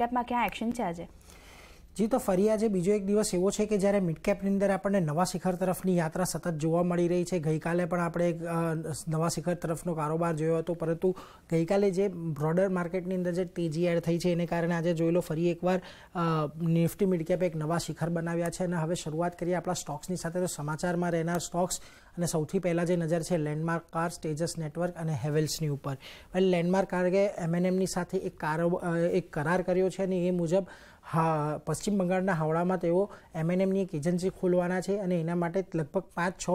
કેપમાં ક્યાં એક્શન છે આજે જી તો ફરી આજે બીજો એક દિવસ એવો છે કે જ્યારે મિડકેપની અંદર આપણને નવા શિખર તરફની યાત્રા સતત જોવા મળી રહી છે ગઈકાલે પણ આપણે નવા શિખર તરફનો કારોબાર જોયો હતો પરંતુ ગઈકાલે જે બ્રોડર માર્કેટની અંદર જે તેજી એડ થઈ છે એને કારણે આજે જોઈ લો ફરી એકવાર નિફ્ટી મિડકેપે એક નવા શિખર બનાવ્યા છે અને હવે શરૂઆત કરીએ આપણા સ્ટોક્સની સાથે તો સમાચારમાં રહેનાર સ્ટોક્સ અને સૌથી પહેલાં જે નજર છે લેન્ડમાર્ક કાર સ્ટેજસ નેટવર્ક અને હેવેલ્સની ઉપર વેલ લેન્ડમાર્ક કાર્ગે એમએનએમની સાથે એક કારો એક કરાર કર્યો છે અને એ મુજબ હા પશ્ચિમ બંગાળના હાવડામાં તેઓ એમએનએમની એક એજન્સી ખોલવાના છે અને એના માટે લગભગ પાંચ છ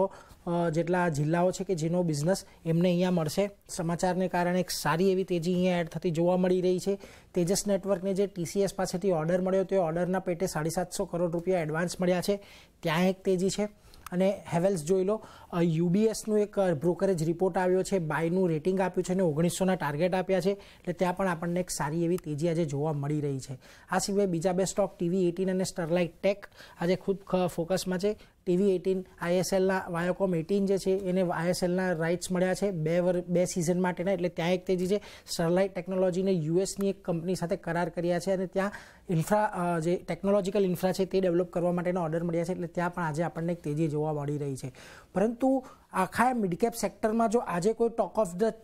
જેટલા જિલ્લાઓ છે કે જેનો બિઝનેસ એમને અહીંયા મળશે સમાચારને કારણે એક સારી એવી તેજી અહીંયા એડ થતી જોવા મળી રહી છે તેજસ નેટવર્કને જે ટીસીએસ પાસેથી ઓર્ડર મળ્યો તે ઓર્ડરના પેટે સાડી સાતસો કરોડ રૂપિયા એડવાન્સ મળ્યા છે ત્યાં એક તેજી છે અને હેવેલ્સ જોઈ લો યુબીએસનું એક બ્રોકરેજ રિપોર્ટ આવ્યો છે બાયનું રેટિંગ આપ્યું છે અને ઓગણીસોના ટાર્ગેટ આપ્યા છે એટલે ત્યાં પણ આપણને એક સારી એવી તેજી આજે જોવા મળી રહી છે આ સિવાય બીજા બે સ્ટોક ટીવી એટીન અને સ્ટરલાઇટ ટેક આજે ખૂબ ફોકસમાં છે ટીવી એટીન આઈએસએલના વાયોકોમ એટીન જે છે એને આઈએસએલના રાઇટ્સ મળ્યા છે બે વર બે સિઝન માટેના એટલે ત્યાં એક તેજી છે સરલાઇટ ટેકનોલોજીને યુએસની એક કંપની સાથે કરાર કર્યા છે અને ત્યાં ઇન્ફ્રા જે ટેકનોલોજીકલ ઇન્ફ્રા છે તે ડેવલપ કરવા માટેના ઓર્ડર મળ્યા છે એટલે ત્યાં પણ આજે આપણને એક તેજી જોવા મળી રહી છે પરંતુ આખા મિડકેપ સેક્ટરમાં જો આજે કોઈ ટોક ઓફ ધ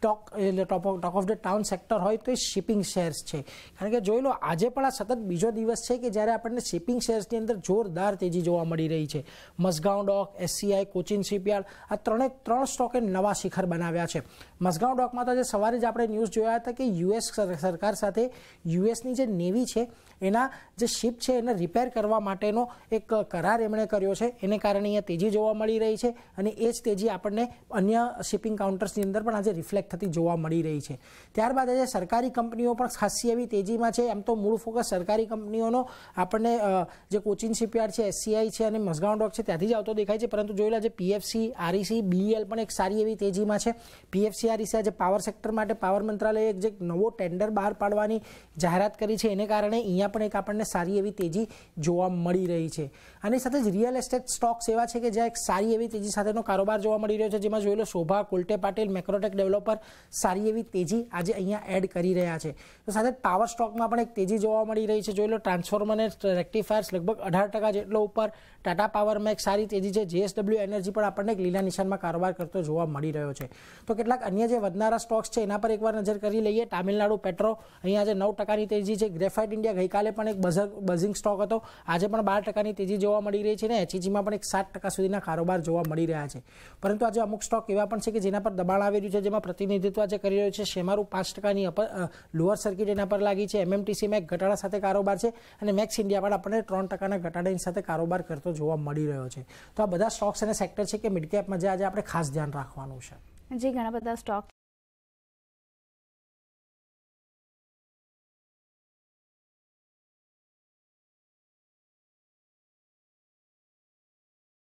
ટોક એટલે top of talk of the town sector હોય તો એ શિપિંગ શેર્સ છે કારણ કે જોઈ લો આજે પણ આ સતત બીજો દિવસ છે કે જ્યારે આપણને શિપિંગ શેર્સની અંદર જોરદાર તેજી જોવા મળી રહી છે મસગાંવ ડોક એસસીઆઈ કોચિન શિપયાર્ડ આ ત્રણે ત્રણ સ્ટોકે નવા શિખર બનાવ્યા છે મસગાંવ ડોકમાં તો જે સવારે જ આપણે ન્યૂઝ જોયા હતા કે યુએસ સરકાર સાથે યુએસની જે નેવી છે એના જે શિપ છે એને રિપેર કરવા માટેનો એક કરાર એમણે કર્યો છે એને કારણે અહીંયા તેજી જોવા મળી રહી છે અને એ જ તેજી આપણને અન્ય શિપિંગ કાઉન્ટર્સની અંદર પણ આજે રિફ્લેક્ટ થતી જોવા મળી રહી છે ત્યારબાદ આજે સરકારી કંપનીઓ પણ ખાસી એવી તેજીમાં છે એમ તો મૂળ ફોકસ સરકારી કંપનીઓનો આપણને જે કોચિન શિપયાર્ડ છે એસસીઆઈ છે અને મસગાંવ ડોક છે ત્યાંથી જ આવતો દેખાય છે પરંતુ જોયેલા છે પીએફસી આરઈસી બીએલ પણ એક સારી એવી તેજીમાં છે પીએફસી આરઈસી આજે પાવર સેક્ટર માટે પાવર મંત્રાલયે એક જે નવો ટેન્ડર બહાર પાડવાની જાહેરાત કરી છે એને કારણે અહીંયા પણ એક આપણને સારી એવી તેજી જોવા મળી રહી છે આની સાથે જ રિયલ એસ્ટેટ સ્ટોક્સ એવા છે કે જ્યાં એક સારી એવી તેજી સાથેનો કારોબાર જોવા મળી રહ્યો છે જેમાં જોયેલો શોભા કોલટે પાટીલ મેક્રોટેક ડેવલપર સારી એવી તેજી આજે અહીંયા એડ કરી રહ્યા છે તો સાથે પાવર સ્ટોકમાં પણ એક તેજી જોવા મળી રહી છે જોઈ લો ટ્રાન્સફોર્મર અને રેક્ટિફાયર્સ લગભગ અઢાર ટકા જેટલો ઉપર ટાટા પાવરમાં એક સારી તેજી છે જેએસડબલ્યુ એનર્જી પણ આપણને એક લીલા નિશાનમાં કારોબાર કરતો જોવા મળી રહ્યો છે તો કેટલાક અન્ય જે વધનારા સ્ટોક્સ છે એના પર એકવાર નજર કરી લઈએ તામિલનાડુ પેટ્રો અહીંયા આજે નવ ટકાની તેજી છે ગ્રેફાઇટ ઇન્ડિયા ગઈકાલે પણ એક બઝર બઝિંગ સ્ટોક હતો આજે પણ બાર ટકાની તેજી જોવા મળી રહી છે ને એચઈજીમાં e પણ એક સાત ટકા સુધીના કારોબાર જોવા મળી રહ્યા છે પરંતુ આજે અમુક સ્ટોક એવા પણ છે કે જેના પર દબાણ આવી રહ્યું છે જેમાં પ્રતિબિંબ પ્રતિનિધિત્વ જે કરી રહ્યું છે શેમારું પાંચ ટકાની અપર લોઅર સર્કિટ એના પર લાગી છે એમએમટીસી મેક ઘટાડા સાથે કારોબાર છે અને મેક્સ ઇન્ડિયા પણ આપણને ત્રણ ટકાના ઘટાડાની સાથે કારોબાર કરતો જોવા મળી રહ્યો છે તો આ બધા સ્ટોક્સ અને સેક્ટર છે કે મિડકેપમાં જે આજે આપણે ખાસ ધ્યાન રાખવાનું છે જે ઘણા બધા સ્ટોક